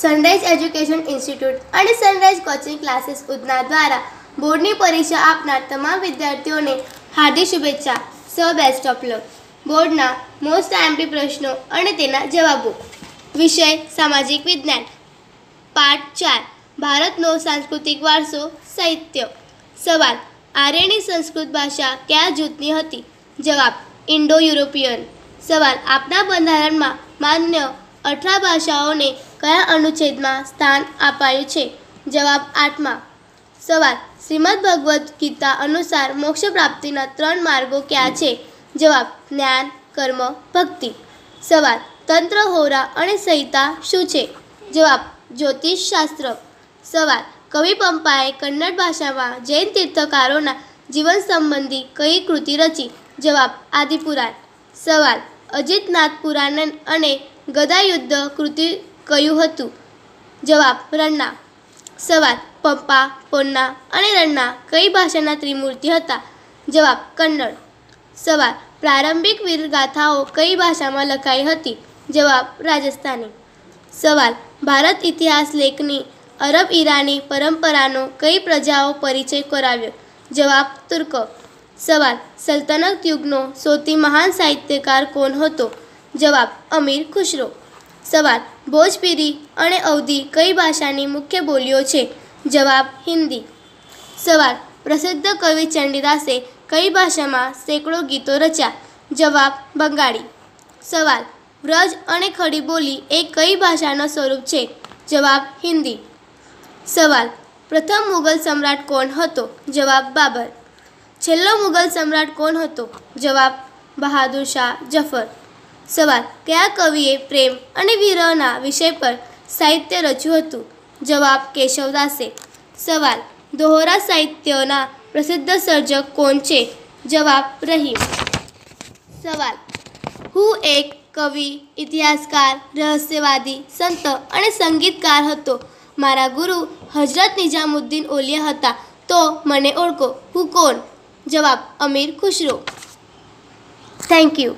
sunrise education institute અને sunrise coaching classes Udhna દ્વારા બોર્ડની પરીક્ષા આપનાર તમામ વિદ્યાર્થીઓને હાર્દિક શુભેચ્છા સો બેસ્ટ ઓફ લક બોર્ડના મોસ્ટ એમ્પી પ્રશ્નો અને તેના જવાબો વિષય સામાજિક વિજ્ઞાન પાઠ ચાર ભારતનો સાંસ્કૃતિક વારસો સાહિત્ય સવાલ આર્યની સંસ્કૃત ભાષા કયા જૂથની હતી જવાબ ઇન્ડો યુરોપિયન સવાલ આપના બંધારણમાં માન્ય અઠરા ભાષાઓને કયા અનુચ્છેદમાં સ્થાન અપાયું છે જવાબ આઠમાં સવાલ શ્રીમદ ભગવદ્ ગીતા અનુસાર મોક્ષ પ્રાપ્તિના ત્રણ માર્ગો કયા છે જવાબ જ્ઞાન કર્મ ભક્તિ સવાલ તંત્ર હોરા અને સહિતા શું છે જવાબ જ્યોતિષ શાસ્ત્ર સવાલ કવિ પંપાએ કન્નડ ભાષામાં જૈન તીર્થકારોના જીવન સંબંધી કઈ કૃતિ રચી જવાબ આદિપુરાણ સવાલ અજિતનાથ પુરાણન અને ગદાયુદ્ધ કૃતિ કહ્યું હતું જવાબ રણના સવાલ પપ્પા પોન્ના અને રણના કઈ ભાષાના ત્રિમૂર્તિ હતા જવાબ કન્નડ સવાલ પ્રારંભિક વીરગાથાઓ કઈ ભાષામાં લખાઈ હતી જવાબ રાજસ્થાની સવાલ ભારત ઇતિહાસ લેખની અરબ ઈરાની પરંપરાનો કઈ પ્રજાઓ પરિચય કરાવ્યો જવાબ તુર્ક સવાલ સલ્તનત યુગનો સૌથી મહાન સાહિત્યકાર કોણ હતો જવાબ અમીર ખુશરો સવાલ ભોજપીરી અને અવધી કઈ ભાષાની મુખ્ય બોલીઓ છે જવાબ હિન્દી સવાલ પ્રસિદ્ધ કવિ ચંડીદાસે કઈ ભાષામાં સેંકડો ગીતો રચ્યા જવાબ બંગાળી સવાલ વ્રજ અને ખડી બોલી એ કઈ ભાષાનો સ્વરૂપ છે જવાબ હિન્દી સવાલ પ્રથમ મુગલ સમ્રાટ કોણ હતો જવાબ બાબર છેલ્લો મુગલ સમ્રાટ કોણ હતો જવાબ બહાદુર શાહ જફર સવાલ કયા કવિએ પ્રેમ અને વિરહના વિષય પર સાહિત્ય રચ્યું હતું જવાબ કેશવદાસે સવાલ દોહરા સાહિત્યના પ્રસિદ્ધ સર્જક કોણ છે જવાબ રહીમ સવાલ હું એક કવિ ઇતિહાસકાર રહસ્યવાદી સંત અને સંગીતકાર હતો મારા ગુરુ હજરત નિઝામુદ્દીન ઓલિયા હતા તો મને ઓળખો હું કોણ જવાબ અમીર ખુશરો થેન્ક યુ